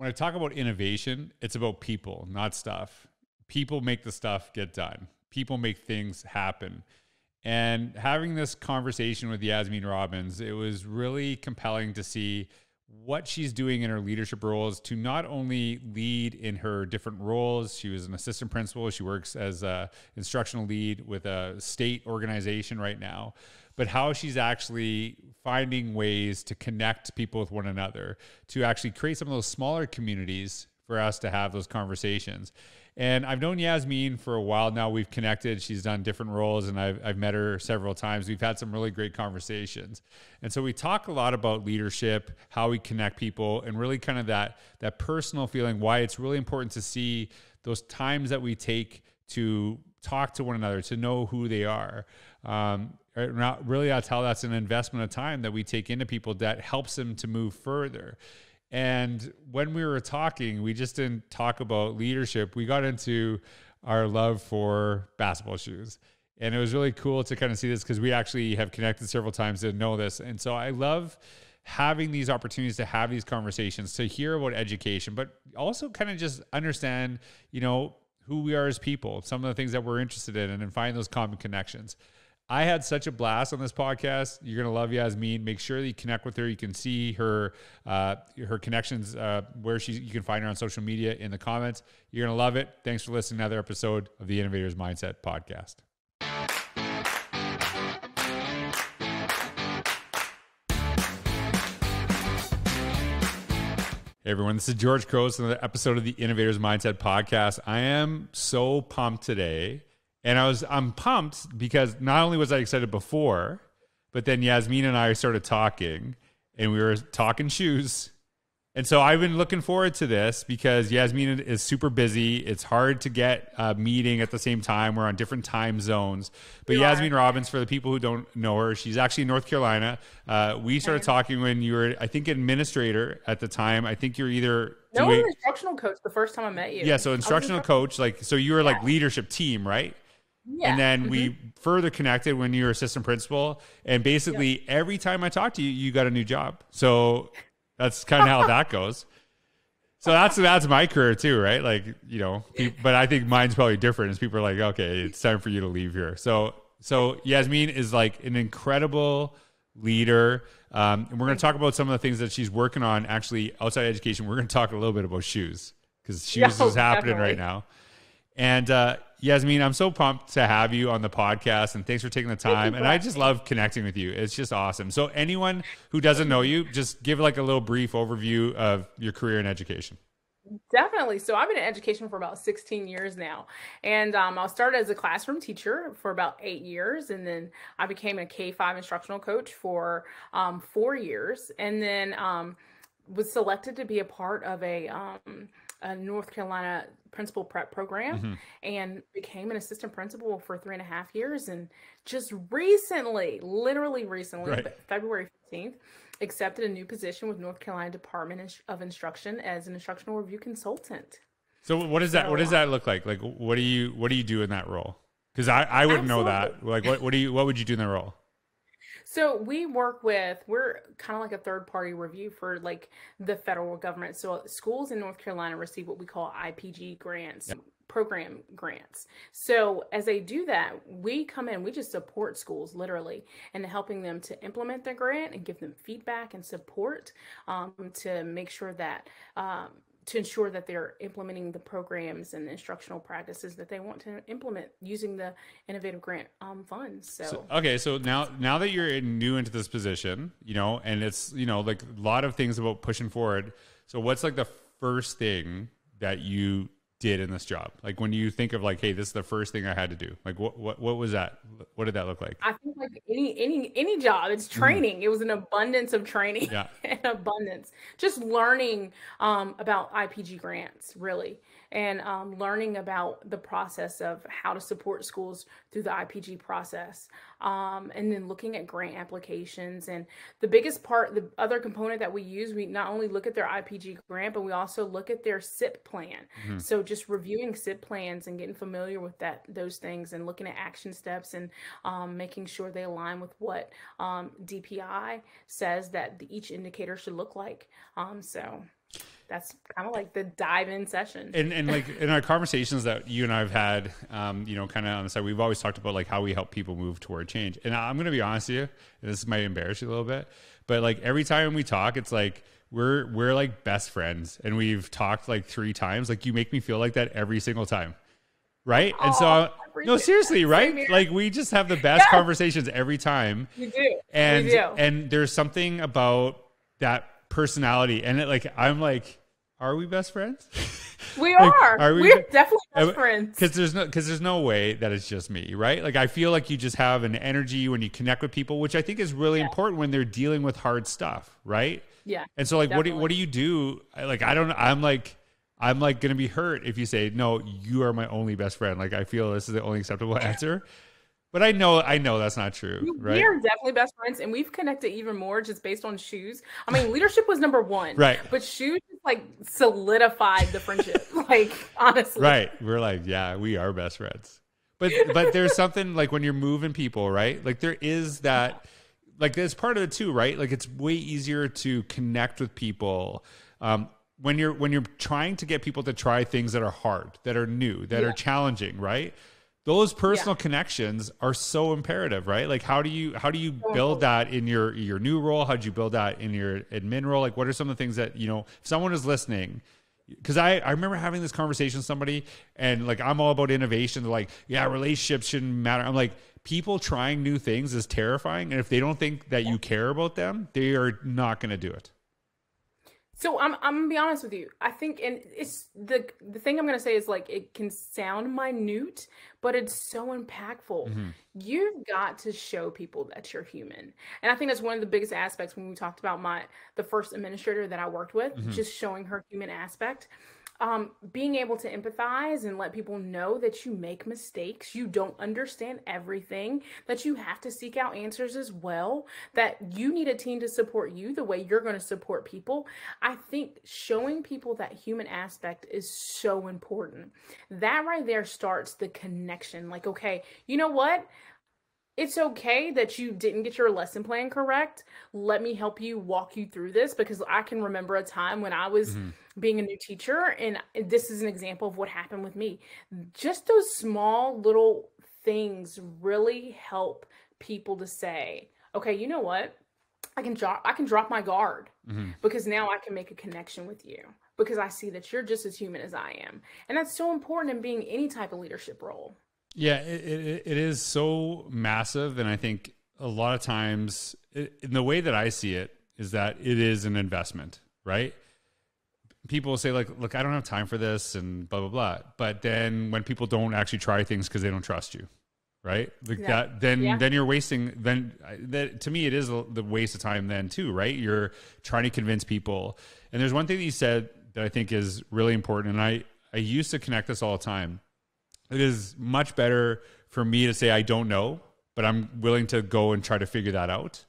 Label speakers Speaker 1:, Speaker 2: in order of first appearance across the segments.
Speaker 1: when I talk about innovation, it's about people, not stuff. People make the stuff get done. People make things happen. And having this conversation with Yasmin Robbins, it was really compelling to see what she's doing in her leadership roles to not only lead in her different roles. She was an assistant principal. She works as an instructional lead with a state organization right now, but how she's actually finding ways to connect people with one another, to actually create some of those smaller communities for us to have those conversations. And I've known Yasmin for a while now. We've connected. She's done different roles, and I've, I've met her several times. We've had some really great conversations. And so we talk a lot about leadership, how we connect people, and really kind of that, that personal feeling, why it's really important to see those times that we take to talk to one another, to know who they are. Um, not really, I tell that's an investment of time that we take into people that helps them to move further. And when we were talking, we just didn't talk about leadership. We got into our love for basketball shoes. And it was really cool to kind of see this because we actually have connected several times to know this. And so I love having these opportunities to have these conversations, to hear about education, but also kind of just understand, you know, who we are as people, some of the things that we're interested in, and then find those common connections. I had such a blast on this podcast. You're gonna love Yasmin. Make sure that you connect with her. You can see her uh, her connections uh, where she. You can find her on social media in the comments. You're gonna love it. Thanks for listening to another episode of the Innovators Mindset Podcast. Hey everyone, this is George Crows, another episode of the Innovators Mindset Podcast. I am so pumped today and I was I'm pumped because not only was I excited before, but then Yasmin and I started talking and we were talking shoes. And so I've been looking forward to this because Yasmin is super busy. It's hard to get a meeting at the same time. We're on different time zones. But you Yasmin are. Robbins, for the people who don't know her, she's actually in North Carolina. Uh, we started talking when you were, I think, administrator at the time. I think you're either no, doing...
Speaker 2: instructional coach the first time I met you. Yeah, so instructional
Speaker 1: coach, like so you were yeah. like leadership team, right?
Speaker 2: Yeah. And then mm-hmm. we
Speaker 1: further connected when you were assistant principal. And basically, yep. every time I talked to you, you got a new job. So that's kind of how that goes. So that's that's my career too, right? Like you know, people, but I think mine's probably different. Is people are like, okay, it's time for you to leave here. So so Yasmin is like an incredible leader, um, and we're going to talk about some of the things that she's working on. Actually, outside education, we're going to talk a little bit about shoes because shoes is happening definitely. right now. And uh, Yasmin, I'm so pumped to have you on the podcast and thanks for taking the time. And I just love connecting with you. It's just awesome. So, anyone who doesn't know you, just give like a little brief overview of your career in education.
Speaker 2: Definitely. So I've been in education for about 16 years now. And um, I started as a classroom teacher for about eight years. And then I became a K 5 instructional coach for um, four years. And then um, was selected to be a part of a um, a North Carolina principal prep program mm-hmm. and became an assistant principal for three and a half years. And just recently, literally recently, right. February 15th, accepted a new position with North Carolina Department of Instruction as an instructional review consultant.
Speaker 1: So does that? So, what does that look like? Like, what do you what do you do in that role? Because I I wouldn't absolutely. know that. Like, what what do you what would you do in that role?
Speaker 2: So we work with, we're kind of like a third party review for like the federal government. So schools in North Carolina receive what we call IPG grants. Yep program grants. So as they do that, we come in, we just support schools literally and helping them to implement the grant and give them feedback and support um, to make sure that um, to ensure that they're implementing the programs and instructional practices that they want to implement using the innovative grant um, funds. So. so.
Speaker 1: okay, so now now that you're new into this position, you know, and it's you know like a lot of things about pushing forward. So what's like the first thing that you did in this job? Like when you think of like, hey, this is the first thing I had to do. Like what what what was that? What did that look like?
Speaker 2: I think like any any any job, it's mm. training. Mm-hmm. It was an abundance of training. Yeah. an abundance. Just learning um, about IPG grants, really and um, learning about the process of how to support schools through the IPG process. Um, and then looking at grant applications. And the biggest part, the other component that we use, we not only look at their IPG grant, but we also look at their SIP plan. Mm-hmm. So just reviewing SIP plans and getting familiar with that those things and looking at action steps and um, making sure they align with what um, DPI says that the, each indicator should look like. Um, so that's kind of like the dive in session. And, and like
Speaker 1: in our conversations that you and I've had, um, you know, kind of on the side, we've always talked about like how we help people move toward change. And I'm going to be honest with you, this might embarrass you a little bit, but like every time we talk, it's like, we're, we're like best friends and we've talked like three times. Like you make me feel like that every single time. Right. Oh, and so, no, seriously. Right. Like we just have the best conversations every time. You do. And, do. and there's something about that personality and it like i'm like are we best friends?
Speaker 2: We like, are. we We're definitely best friends.
Speaker 1: Because there's no because there's no way that it's just me, right? Like I feel like you just have an energy when you connect with people, which I think is really yeah. important when they're dealing with hard stuff, right? Yeah. And so like definitely. what do what do you do? Like I don't I'm like I'm like gonna be hurt if you say, No, you are my only best friend. Like I feel this is the only acceptable answer. But I know, I know that's not true, right? We are
Speaker 2: definitely best friends, and we've connected even more just based on shoes. I mean, leadership was number one, right? But shoes like solidified the friendship, like honestly, right?
Speaker 1: We're like, yeah, we are best friends. But but there's something like when you're moving people, right? Like there is that, like that's part of it too, right? Like it's way easier to connect with people. Um, when you're when you're trying to get people to try things that are hard, that are new, that yeah. are challenging, right? those personal yeah. connections are so imperative right like how do you how do you build that in your your new role how do you build that in your admin role like what are some of the things that you know if someone is listening because I, I remember having this conversation with somebody and like i'm all about innovation They're like yeah relationships shouldn't matter i'm like people trying new things is terrifying and if they don't think that you care about them they are not going to do it
Speaker 2: so I'm I'm gonna be honest with you. I think, and it's the the thing I'm gonna say is like it can sound minute, but it's so impactful. Mm-hmm. You've got to show people that you're human, and I think that's one of the biggest aspects when we talked about my the first administrator that I worked with, mm-hmm. just showing her human aspect um, being able to empathize and let people know that you make mistakes, you don't understand everything, that you have to seek out answers as well, that you need a team to support you the way you're going to support people. I think showing people that human aspect is so important. That right there starts the connection. Like, okay, you know what? it's okay that you didn't get your lesson plan correct. Let me help you walk you through this because I can remember a time when I was mm-hmm. being a new teacher, and this is an example of what happened with me. Just those small little things really help people to say, okay, you know what? I can drop I can drop my guard mm-hmm. because now I can make a connection with you because I see that you're just as human as I am. And that's so important in being any type of leadership role. Yeah,
Speaker 1: it, it, it is so massive. And I think a lot of times, it, in the way that I see it, is that it is an investment, right? People say, like, look, I don't have time for this and blah, blah, blah. But then when people don't actually try things because they don't trust you, right? Like yeah. that, then, yeah. then you're wasting, then that to me, it is the waste of time then too, right? You're trying to convince people. And there's one thing that you said that I think is really important. And I, I used to connect this all the time it is much better for me to say I don't know, but I'm willing to go and try to figure that out,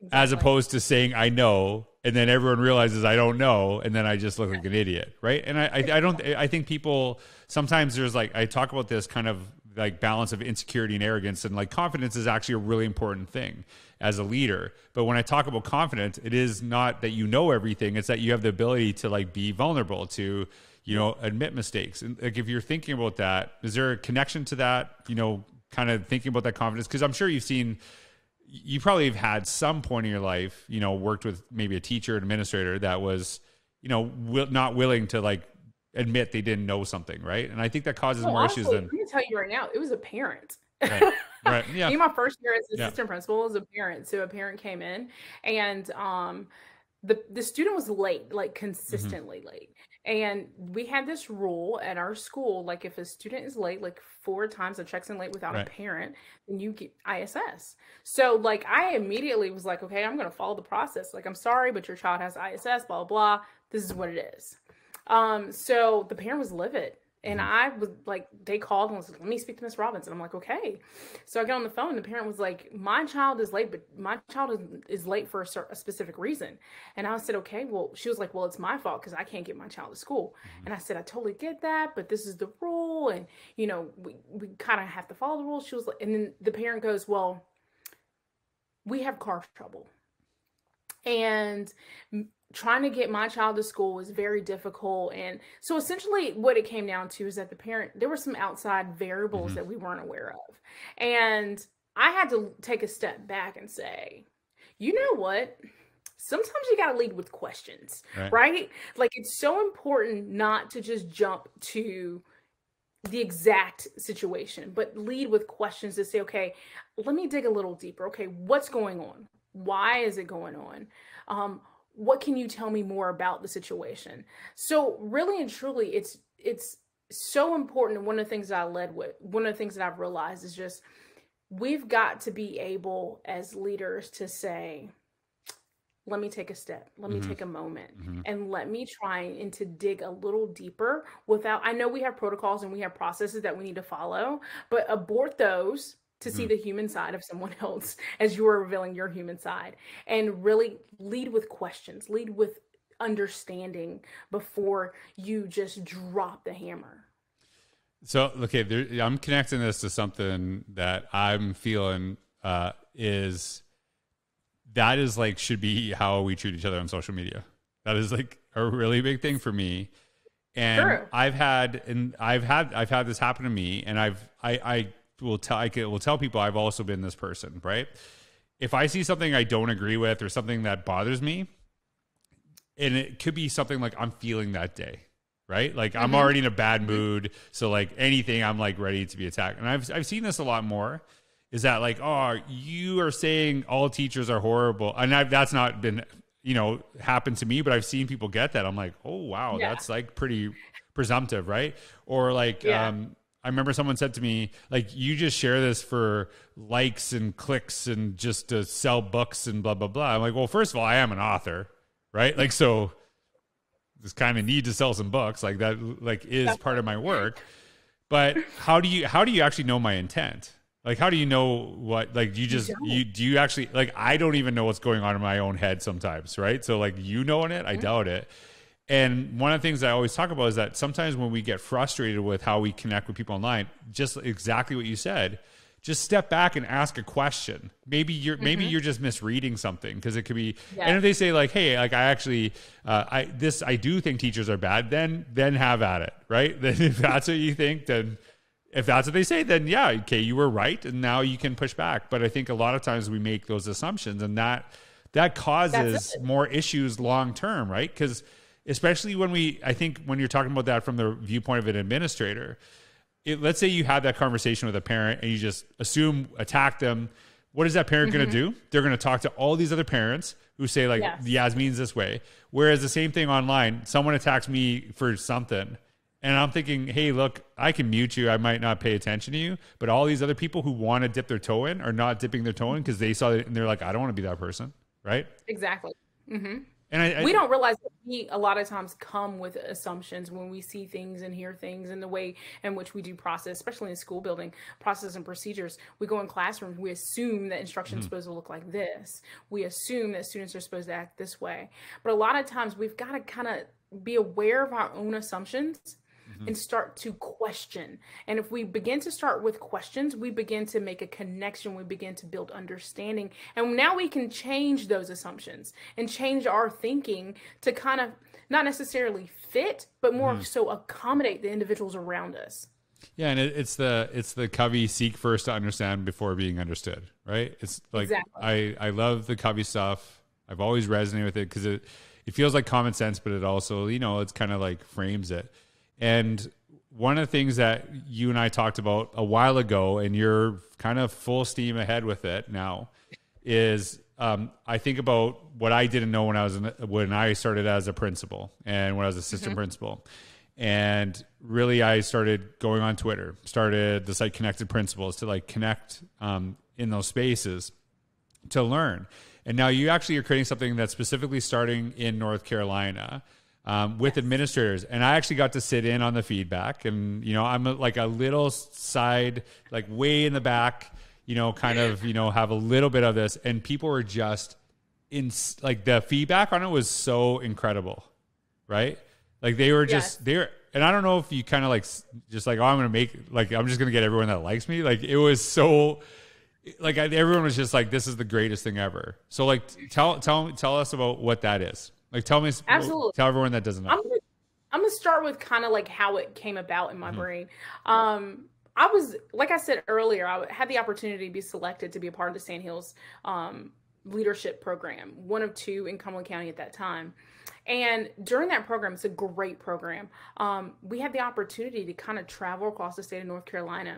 Speaker 1: exactly. as opposed to saying I know and then everyone realizes I don't know, and then I just look like an idiot, right? And I, I, I don't, I think people sometimes there's like I talk about this kind of like balance of insecurity and arrogance and like confidence is actually a really important thing as a leader but when i talk about confidence it is not that you know everything it's that you have the ability to like be vulnerable to you know, admit mistakes. And like, if you're thinking about that, is there a connection to that? You know, kind of thinking about that confidence because I'm sure you've seen. You probably have had some point in your life, you know, worked with maybe a teacher, administrator that was, you know, will, not willing to like admit they didn't know something, right? And I think that causes well, oh, more honestly, issues than. Let
Speaker 2: me tell you right now, it was a parent. Right. right. Yeah. In my first year as assistant yeah. principal, as a parent, so a parent came in, and um, the the student was late, like mm-hmm. consistently mm-hmm. late, and we had this rule at our school, like if a student is late, like four times a checks in late without right. a parent, then you get ISS. So like I immediately was like, okay, I'm gonna follow the process. Like I'm sorry, but your child has ISS, blah blah blah. This is what it is. Um, so the parent was livid. And mm-hmm. I was like, they called and was like, let me speak to Miss Robbins. And I'm like, okay. So I get on the phone. the parent was like, my child is late, but my child is, is late for a, a, specific reason. And I said, okay. Well, she was like, well, it's my fault because I can't get my child to school. Mm-hmm. And I said, I totally get that, but this is the rule. And, you know, we, we kind of have to follow the rules. She was like, and then the parent goes, well, we have car trouble. And trying to get my child to school was very difficult. And so essentially what it came down to is that the parent, there were some outside variables mm-hmm. that we weren't aware of. And I had to take a step back and say, you know what? Sometimes you got to lead with questions, right. right? Like it's so important not to just jump to the exact situation, but lead with questions to say, okay, let me dig a little deeper. Okay, what's going on? Why is it going on? Um, what can you tell me more about the situation so really and truly it's it's so important one of the things that i led with one of the things that i've realized is just we've got to be able as leaders to say let me take a step let mm-hmm. me take a moment mm-hmm. and let me try and to dig a little deeper without i know we have protocols and we have processes that we need to follow but abort those to see mm. the human side of someone else as you're revealing your human side and really lead with questions, lead with understanding before you just drop the hammer.
Speaker 1: So, okay, there, I'm connecting this to something that I'm feeling uh, is that is like should be how we treat each other on social media. That is like a really big thing for me. And I've had and I've had I've had this happen to me and I've I I will tell I will tell people I've also been this person, right? If I see something I don't agree with or something that bothers me, and it could be something like I'm feeling that day, right? Like mm-hmm. I'm already in a bad mood, so like anything I'm like ready to be attacked. And I've I've seen this a lot more is that like oh you are saying all teachers are horrible and I've, that's not been you know happened to me but i've seen people get that i'm like oh wow yeah. that's like pretty presumptive right or like yeah. um I remember someone said to me, like, you just share this for likes and clicks and just to sell books and blah, blah, blah. I'm like, well, first of all, I am an author, right? Like, so this kind of need to sell some books, like that, like is part of my work. But how do you, how do you actually know my intent? Like, how do you know what, like, you just, you, you do you actually, like, I don't even know what's going on in my own head sometimes, right? So, like, you knowing it, I mm. doubt it. And one of the things I always talk about is that sometimes when we get frustrated with how we connect with people online, just exactly what you said, just step back and ask a question. Maybe you're mm-hmm. maybe you're just misreading something because it could be. Yeah. And if they say like, "Hey, like I actually, uh, I this I do think teachers are bad," then then have at it, right? Then if that's what you think, then if that's what they say, then yeah, okay, you were right, and now you can push back. But I think a lot of times we make those assumptions, and that that causes more issues long term, right? Because especially when we, I think when you're talking about that from the viewpoint of an administrator, it, let's say you have that conversation with a parent and you just assume attack them. What is that parent mm-hmm. going to do? They're going to talk to all these other parents who say like yes. Yasmin's this way. Whereas the same thing online, someone attacks me for something. And I'm thinking, hey, look, I can mute you. I might not pay attention to you. But all these other people who want to dip their toe in are not dipping their toe in because they saw it and they're like, I don't want to be that person. Right.
Speaker 2: Exactly. Mm-hmm. And I, I, we don't realize that we a lot of times come with assumptions when we see things and hear things and the way in which we do process, especially in school building, process and procedures. We go in classrooms, we assume that instruction is mm-hmm. supposed to look like this. We assume that students are supposed to act this way. But a lot of times we've got to kind of be aware of our own assumptions mm-hmm. and start to question. And if we begin to start with questions, we begin to make a connection, we begin to build understanding. And now we can change those assumptions and change our thinking to kind of not necessarily fit, but more mm-hmm. so accommodate the individuals around us.
Speaker 1: Yeah, and it, it's the it's the Covey seek first to understand before being understood, right? It's like exactly. I I love the Covey stuff. I've always resonated with it because it it feels like common sense, but it also you know it's kind of like frames it. And one of the things that you and I talked about a while ago, and you're kind of full steam ahead with it now, is um, I think about what I didn't know when I was in, when I started as a principal and when I was assistant mm-hmm. principal, and really I started going on Twitter, started the site Connected Principles to like connect um, in those spaces to learn. And now you actually are creating something that's specifically starting in North Carolina um, with administrators and i actually got to sit in on the feedback and you know i'm a, like a little side like way in the back you know kind of you know have a little bit of this and people were just in like the feedback on it was so incredible right like they were just yes. they're and i don't know if you kind of like just like oh i'm gonna make like i'm just gonna get everyone that likes me like it was so like I, everyone was just like this is the greatest thing ever so like tell tell tell us about what that is like, tell me, absolutely, tell everyone that doesn't know. I'm gonna,
Speaker 2: I'm gonna start with kind of like how it came about in my mm -hmm. brain. Um, I was, like I said earlier, I had the opportunity to be selected to be a part of the Sandhills um, leadership program, one of two in Cumberland County at that time. And during that program, it's a great program. Um, we had the opportunity to kind of travel across the state of North Carolina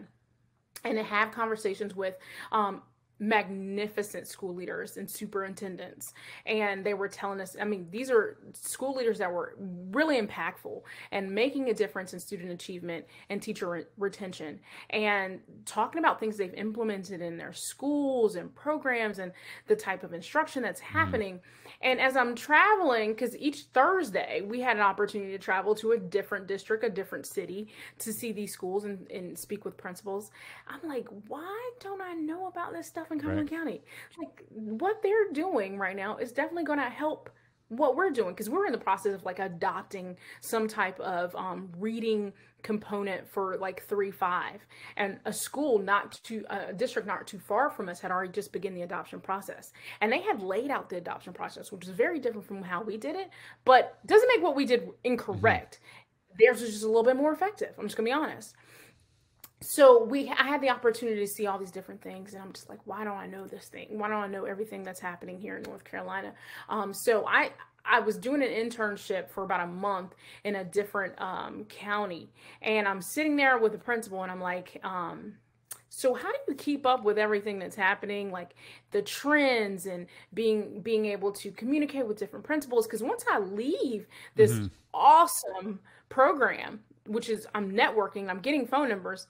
Speaker 2: and to have conversations with um, magnificent school leaders and superintendents and they were telling us i mean these are school leaders that were really impactful and making a difference in student achievement and teacher re- retention and talking about things they've implemented in their schools and programs and the type of instruction that's mm-hmm. happening and as i'm traveling cuz each thursday we had an opportunity to travel to a different district a different city to see these schools and, and speak with principals i'm like why don't i know about this stuff stuff in Cumberland right. County. Like what they're doing right now is definitely going to help what we're doing because we're in the process of like adopting some type of um, reading component for like three five and a school not too a district not too far from us had already just begun the adoption process and they had laid out the adoption process which is very different from how we did it but doesn't make what we did mm-hmm. incorrect mm-hmm. theirs was just a little bit more effective i'm just gonna be honest so we I had the opportunity to see all these different things, and I'm just like, why don't I know this thing? Why don't I know everything that's happening here in North Carolina? Um, so I I was doing an internship for about a month in a different um, county, and I'm sitting there with the principal, and I'm like. Um, so how do you keep up with everything that's happening like the trends and being being able to communicate with different principals because once i leave this mm-hmm. awesome program which is i'm networking i'm getting phone numbers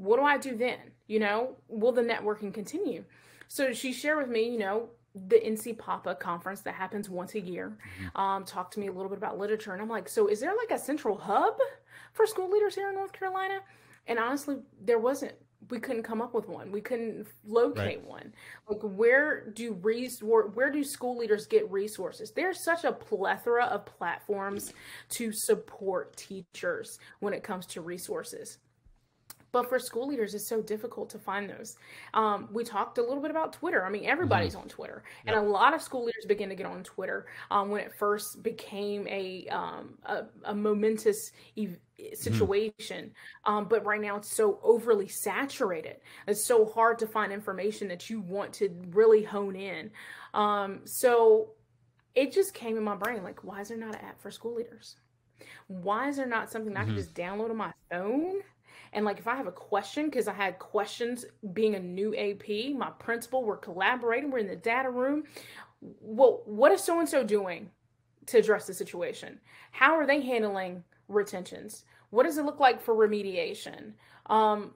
Speaker 2: what do I do then? You know, will the networking continue? So she shared with me, you know, the NC Papa conference that happens once a year. Mm-hmm. Um, talked to me a little bit about literature. And I'm like, so is there like a central hub for school leaders here in North Carolina? And honestly, there wasn't. We couldn't come up with one. We couldn't locate right. one. Like, where do res- where do school leaders get resources? There's such a plethora of platforms to support teachers when it comes to resources. But for school leaders, it's so difficult to find those. Um, we talked a little bit about Twitter. I mean, mm-hmm. everybody's mm-hmm. on Twitter, yep. and a lot of school leaders begin to get on Twitter um, when it first became a um, a, a, momentous mm-hmm. situation. Mm-hmm. but right now, it's so overly saturated. It's so hard to find information that you want to really hone in. Um, so it just came in my brain like, why is there not an app for school leaders? Why is there not something mm-hmm. I can mm-hmm. just download on my phone? And like if I have a question, because I had questions being a new AP, my principal, we're collaborating, we're in the data room. Well, what is so and so doing to address the situation? How are they handling retentions? What does it look like for remediation? Um,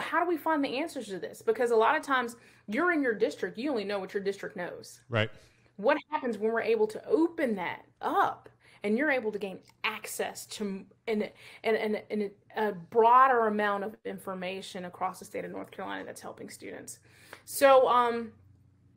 Speaker 2: how do we find the answers to this? Because a lot of times you're in your district, you only know what your district knows. Right. What happens when we're able to open that up and you're able to gain access to an, an, an, an, a broader amount of information across the state of North Carolina that's helping students. So um,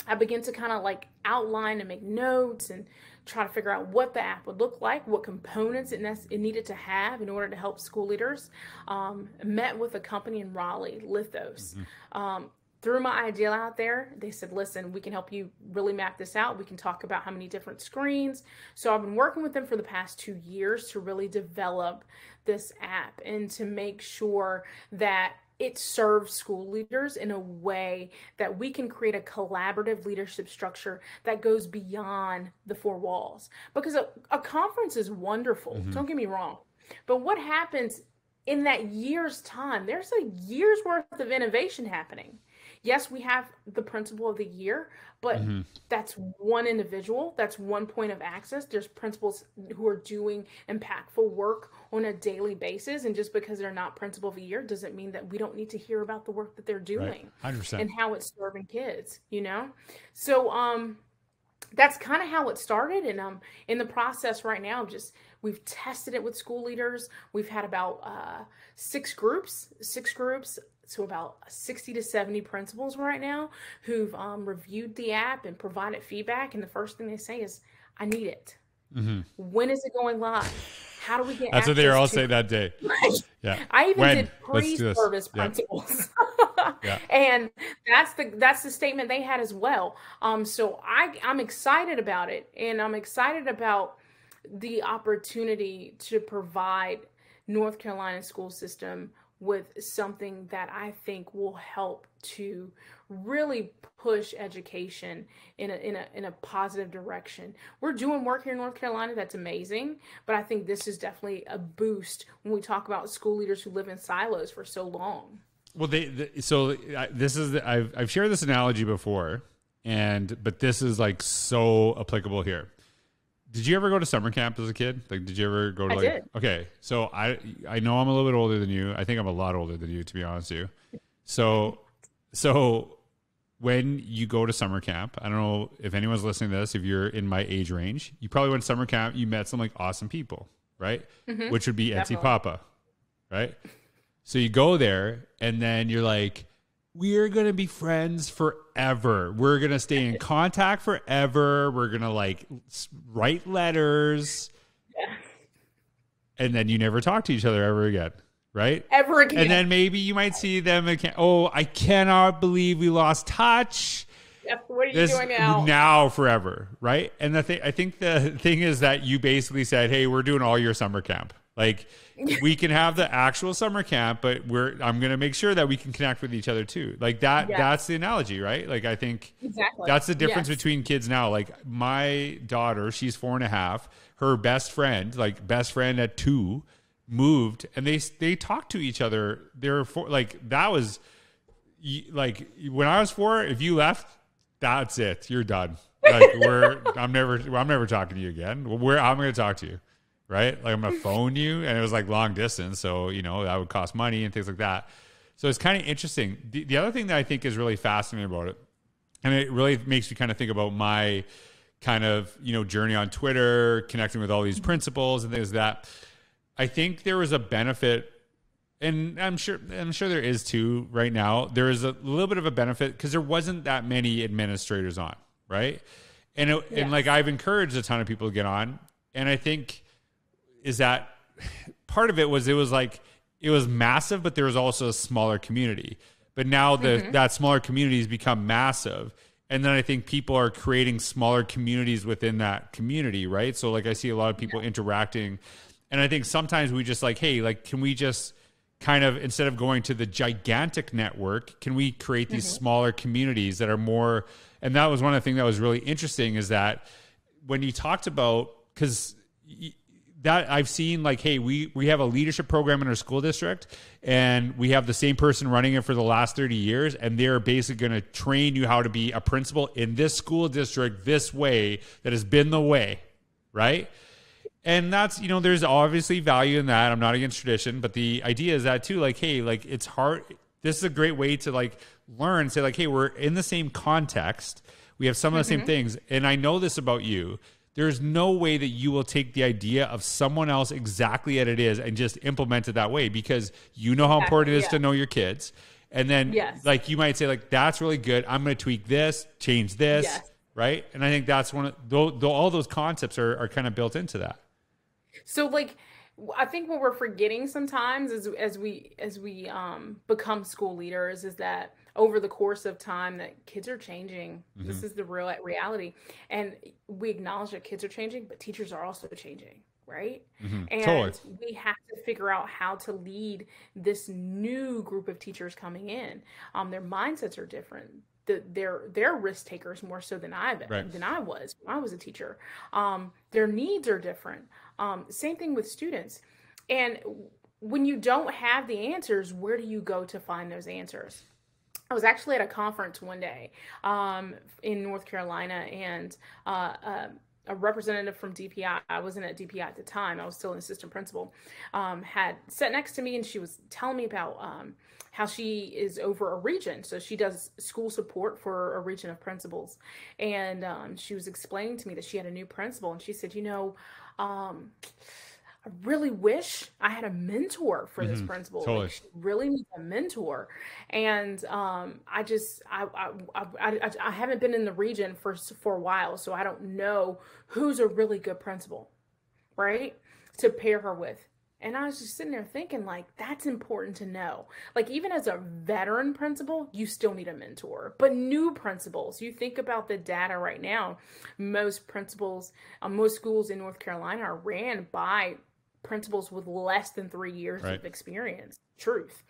Speaker 2: I begin to kind of like outline and make notes and try to figure out what the app would look like, what components it, it needed to have in order to help school leaders. Um, met with a company in Raleigh, Lithos. Mm -hmm. um, threw my ideal out there. They said, listen, we can help you really map this out. We can talk about how many different screens. So I've been working with them for the past two years to really develop this app and to make sure that it serves school leaders in a way that we can create a collaborative leadership structure that goes beyond the four walls. Because a, a conference is wonderful, mm-hmm. don't get me wrong. But what happens in that year's time? There's a year's worth of innovation happening yes, we have the principal of the year, but mm-hmm. that's one individual, that's one point of access. There's principals who are doing impactful work on a daily basis, and just because they're not principal of the year doesn't mean that we don't need to hear about the work that they're doing right. and how it's serving kids. You know, so um, that's kind of how it started, and um, in the process right now, just We've tested it with school leaders. We've had about uh, six groups, six groups to about 60 to 70 principals right now who've um, reviewed the app and provided feedback. And the first thing they say is, I need it. Mm-hmm. When is it going live? How do we get? That's what they all say that day. yeah, I even when? did pre-service principals, yeah. and that's the that's the statement they had as well. Um, so I I'm excited about it, and I'm excited about the opportunity to provide North Carolina school system with something that I think will help to really push education in a, in a, in a positive direction. We're doing work here in North Carolina that's amazing, but I think this is definitely a boost when we talk about school leaders who live in silos for so long.
Speaker 1: Well, they, they so this is the, I've I've shared this analogy before, and but this is like so applicable here did you ever go to summer camp as a kid? Like, did you ever go to like? did. Okay, so I I know I'm a little bit older than you. I think I'm a lot older than you, to be honest with you. So, so when you go to summer camp, I don't know if anyone's listening to this. If you're in my age range, you probably went to summer camp. You met some like awesome people, right? Mm-hmm. Which would be Definitely. Etsy Papa, right? So you go there, and then you're like, we're gonna be friends forever. We're gonna stay in contact forever. We're gonna like write letters, and then you never talk to each other ever again, right? Ever again. And then maybe you might see them again. Oh, I cannot believe we lost touch.
Speaker 2: Yep. What are this, you doing now?
Speaker 1: Now forever, right? And the thing I think the thing is that you basically said, "Hey, we're doing all your summer camp." Like we can have the actual summer camp, but we're I'm gonna make sure that we can connect with each other too. Like that yeah. that's the analogy, right? Like I think exactly that's the difference yes. between kids now. Like my daughter, she's four and a half, her best friend, like best friend at two, moved and they they talked to each other. They're four, like that was like when I was four, if you left, that's it. You're done. Like we're I'm never I'm never talking to you again. Where I'm gonna talk to you right? Like I'm gonna phone you, and it was like long distance, so you know that would cost money and things like that. So it's kind of interesting. The, the, other thing that I think is really fascinating about it, and it really makes me kind of think about my kind of you know journey on Twitter, connecting with all these mm-hmm. principles and things that I think there was a benefit. And I'm sure I'm sure there is too right now. There is a little bit of a benefit because there wasn't that many administrators on, right? And it, yes. and like I've encouraged a ton of people to get on, and I think is that part of it was it was like it was massive, but there was also a smaller community. But now the mm-hmm. that smaller community has become massive. And then I think people are creating smaller communities within that community, right? So like I see a lot of people yeah. interacting. And I think sometimes we just like, hey, like can we just kind of instead of going to the gigantic network, can we create these mm-hmm. smaller communities that are more and that was one of the things that was really interesting is that when you talked about because that I've seen like, hey, we we have a leadership program in our school district, and we have the same person running it for the last thirty years, and they're basically going to train you how to be a principal in this school district this way that has been the way, right? And that's you know, there's obviously value in that. I'm not against tradition, but the idea is that too, like, hey, like it's hard. This is a great way to like learn. Say like, hey, we're in the same context. We have some of the mm-hmm. same things, and I know this about you there is no way that you will take the idea of someone else exactly as it is and just implement it that way because you know how exactly, important it is yeah. to know your kids. And then, yes. like you might say, like that's really good. I'm going to tweak this, change this, yes. right? And I think that's one of though, all those concepts are are kind of built into that.
Speaker 2: So like. I think what we're forgetting sometimes is as we as we um, become school leaders is that over the course of time that kids are changing. Mm-hmm. This is the real reality. And we acknowledge that kids are changing, but teachers are also changing, right? Mm-hmm. And totally. we have to figure out how to lead this new group of teachers coming in. Um, their mindsets are different. The, they're they're risk takers more so than I right. than I was when I was a teacher. Um, their needs are different. Um, same thing with students, and when you don't have the answers, where do you go to find those answers? I was actually at a conference one day um, in North Carolina, and uh, uh, a representative from DPI, I wasn't at DPI at the time, I was still an assistant principal, um, had sat next to me and she was telling me about um, how she is over a region. So she does school support for a region of principals. And um, she was explaining to me that she had a new principal, and she said, You know, um, I really wish I had a mentor for mm-hmm. this principal. Totally. Like, really need a mentor, and um, I just I I, I I haven't been in the region for for a while, so I don't know who's a really good principal, right? To pair her with. And I was just sitting there thinking, like, that's important to know. Like, even as a veteran principal, you still need a mentor. But new principals, you think about the data right now, most principals, uh, most schools in North Carolina are ran by principals with less than three years right. of experience truth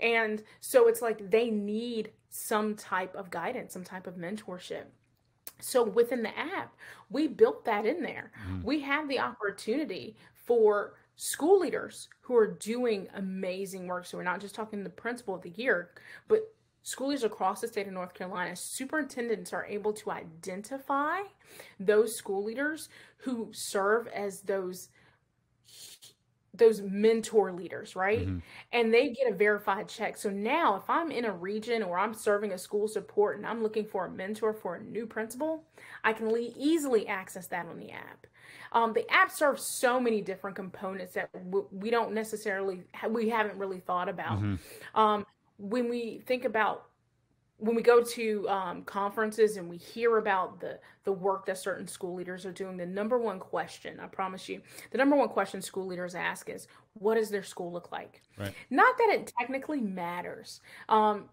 Speaker 2: and so it's like they need some type of guidance some type of mentorship so within the app we built that in there mm. we have the opportunity for school leaders who are doing amazing work so we're not just talking the principal of the year but school leaders across the state of North Carolina, superintendents are able to identify those school leaders who serve as those those mentor leaders, right? Mm-hmm. And they get a verified check. So now, if I'm in a region or I'm serving a school support and I'm looking for a mentor for a new principal, I can le- easily access that on the app. Um, the app serves so many different components that w- we don't necessarily, we haven't really thought about. Mm-hmm. Um, when we think about when we go to um, conferences and we hear about the the work that certain school leaders are doing, the number one question I promise you, the number one question school leaders ask is, "What does their school look like?" Right. Not that it technically matters. Um,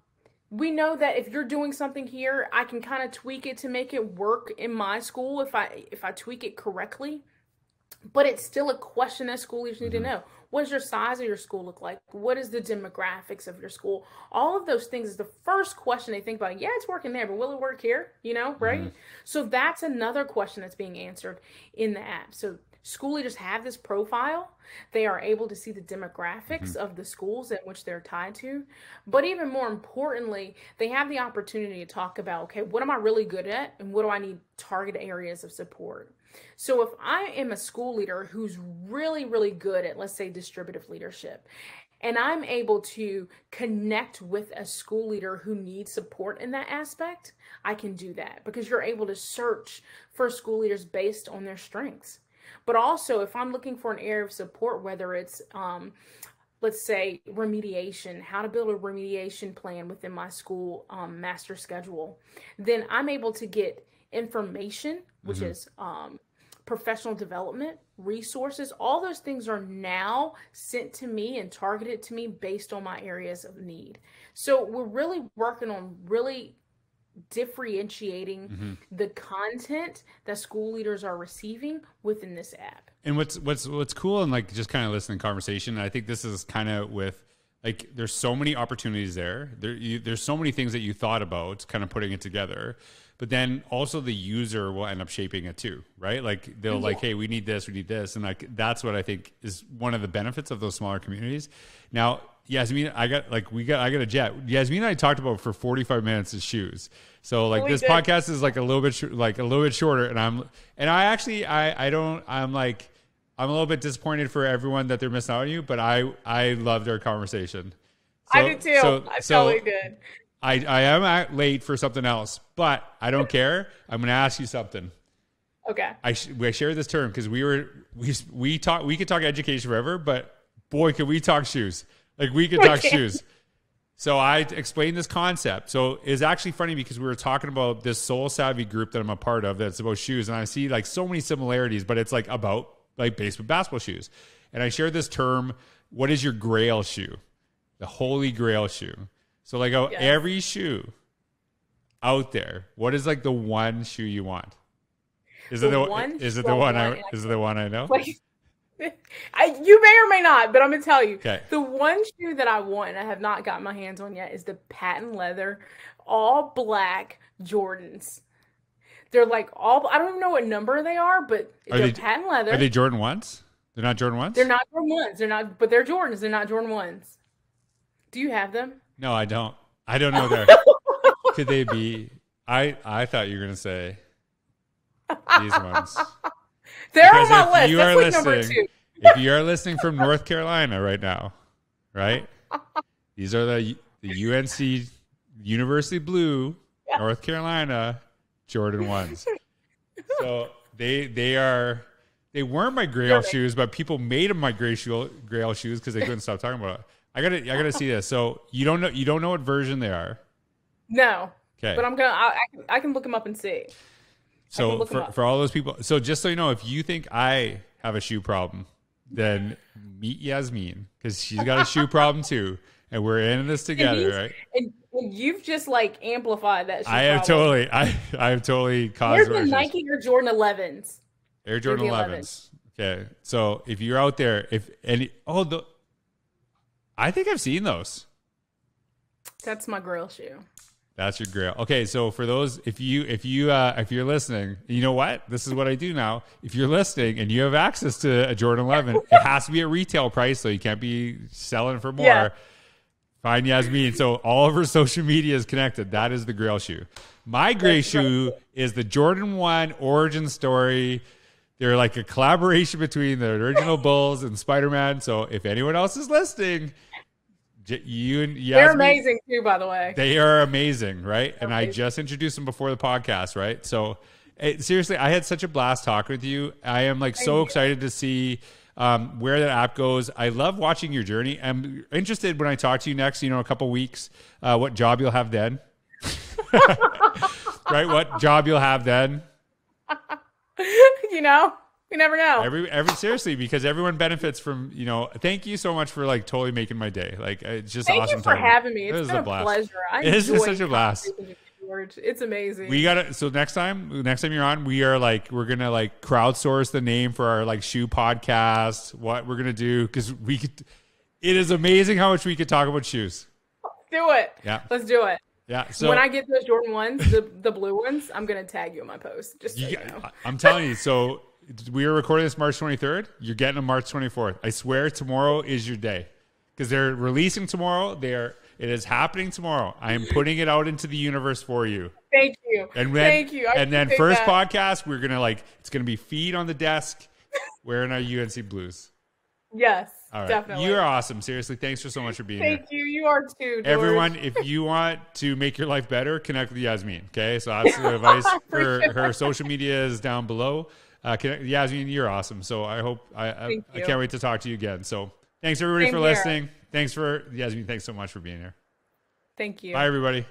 Speaker 2: we know that if you're doing something here, I can kind of tweak it to make it work in my school if I if I tweak it correctly but it's still a question that schoolers need mm-hmm. to know. What does your size of your school look like? What is the demographics of your school? All of those things is the first question they think about. Yeah, it's working there, but will it work here? You know, right? Mm-hmm. So that's another question that's being answered in the app. So school leaders have this profile. They are able to see the demographics mm-hmm. of the schools in which they're tied to. But even more importantly, they have the opportunity to talk about okay, what am I really good at and what do I need target areas of support? So if I am a school leader who's really, really good at, let's say, distributive leadership, and I'm able to connect with a school leader who needs support in that aspect, I can do that because you're able to search for school leaders based on their strengths. But also, if I'm looking for an area of support, whether it's um, let's say remediation, how to build a remediation plan within my school um, master schedule, then I'm able to get information, which mm-hmm. is um, professional development, resources, all those things are now sent to me and targeted to me based on my areas of need. So we're really working on really differentiating mm-hmm. the content that school leaders are receiving within this app.
Speaker 1: And what's what's what's cool and like just kind of listening conversation, I think this is kind of with like there's so many opportunities there. There you, there's so many things that you thought about kind of putting it together but then also the user will end up shaping it too, right? Like they'll yeah. like, hey, we need this, we need this, and like that's what I think is one of the benefits of those smaller communities. Now, Yasmin, I got like we got I got a jet. Yasmin and I talked about for 45 minutes is shoes. So like oh, this did. podcast is like a little bit sh- like a little bit shorter, and I'm and I actually I I don't I'm like I'm a little bit disappointed for everyone that they're missing out on you, but I I loved our conversation. So, I did too. So, I so, totally did. I, I am late for something else, but I don't care. I'm going to ask you something. Okay. I, sh- I share this term because we were we we talk we could talk education forever, but boy, could we talk shoes? Like we could talk okay. shoes. So I explained this concept. So it's actually funny because we were talking about this soul savvy group that I'm a part of that's about shoes, and I see like so many similarities, but it's like about like baseball, basketball shoes. And I shared this term: what is your Grail shoe? The Holy Grail shoe. So like oh, every shoe out there, what is like the one shoe you want? Is the it the one? Is it the one? I, I is it the one I know? Like,
Speaker 2: I, you may or may not, but I'm gonna tell you. Okay. The one shoe that I want and I have not got my hands on yet is the patent leather, all black Jordans. They're like all I don't even know what number they are, but are they're they, patent leather. Are they
Speaker 1: Jordan ones? They're not Jordan ones. They're
Speaker 2: not Jordan ones. They're not, but they're Jordans. They're not Jordan ones. Do you have them?
Speaker 1: No, I don't. I don't know there. Could they be? I I thought you were gonna say these ones.
Speaker 2: They're because on my list. You That's are like number two. if you
Speaker 1: are listening from North Carolina right now, right? These are the the UNC University Blue, North Carolina Jordan ones. so they they are they were my Grail shoes, but people made them my Grail Grail shoes because they couldn't stop talking about it. I gotta, I gotta see this. So you don't know, you don't know what version they are.
Speaker 2: No. Okay. But I'm gonna, I, I can, I can look them up and see. So for, for all
Speaker 1: those people, so just so you know, if you think I have a shoe problem, then meet Yasmin because she's got a shoe problem too, and we're in this together, and right?
Speaker 2: And you've just like amplified that. I have totally,
Speaker 1: I, I have totally caused. Where's the
Speaker 2: Nike or Jordan Elevens? Air Jordan Elevens.
Speaker 1: Okay, so if you're out there, if any, oh, the, I think I've seen those.
Speaker 2: That's my grill shoe.
Speaker 1: That's your grill. Okay, so for those, if you if you uh, if you're listening, you know what? This is what I do now. If you're listening and you have access to a Jordan 11, it has to be a retail price, so you can't be selling for more. Yeah. Find Yasmin. So all of her social media is connected. That is the grail shoe. My gray shoe is the Jordan 1 origin story. They're like a collaboration between the original Bulls and Spider Man. So if anyone else is listening, you and Yasmin, they're amazing
Speaker 2: too, by the way. They are
Speaker 1: amazing, right? and I just introduced them before the podcast, right? So, it, eh, seriously, I had such a blast talking with you. I am like Thank so you. excited to see um, where that app goes. I love watching your journey. I'm interested when I talk to you next. You know, a couple weeks, uh, what job you'll have then, right? What job you'll have then?
Speaker 2: you know. We never know.
Speaker 1: Every every seriously, because everyone benefits from you know. Thank you so much for like totally making my day. Like uh, it's just thank awesome. Thank you for having me. It's it been a, blast. pleasure. I it is such a blast.
Speaker 2: George. It's amazing. We
Speaker 1: gotta. So next time, next time you're on, we are like we're gonna like crowdsource the name for our like shoe podcast. What we're gonna do because we could. It is amazing how much we could talk about shoes.
Speaker 2: Let's do it. Yeah. Let's do it.
Speaker 1: Yeah. So when I get
Speaker 2: those Jordan ones, the, the blue ones, I'm gonna tag you in my post. Just so you, you know.
Speaker 1: I'm telling you. So we are recording this March 23rd. You're getting them March 24th. I swear tomorrow is your day because they're releasing tomorrow. They are. It is happening tomorrow. I am putting it out into the universe for you.
Speaker 2: Thank you. And then, Thank you. I and then first that.
Speaker 1: podcast, we're gonna like it's gonna be feed on the desk, wearing our UNC blues.
Speaker 2: Yes. Definitely.
Speaker 1: You're awesome. Seriously, thanks for so much for being Thank
Speaker 2: here. Thank you. You are too. George. Everyone,
Speaker 1: if you want to make your life better, connect with Yasmin. Okay, so that's the advice for her social media is down below. Uh, Yasmin, you're awesome. So I hope I, I, I, can't wait to talk to you again. So thanks everybody for listening. Thanks for Yasmin. Thanks so much for being here. Thank you. Bye everybody.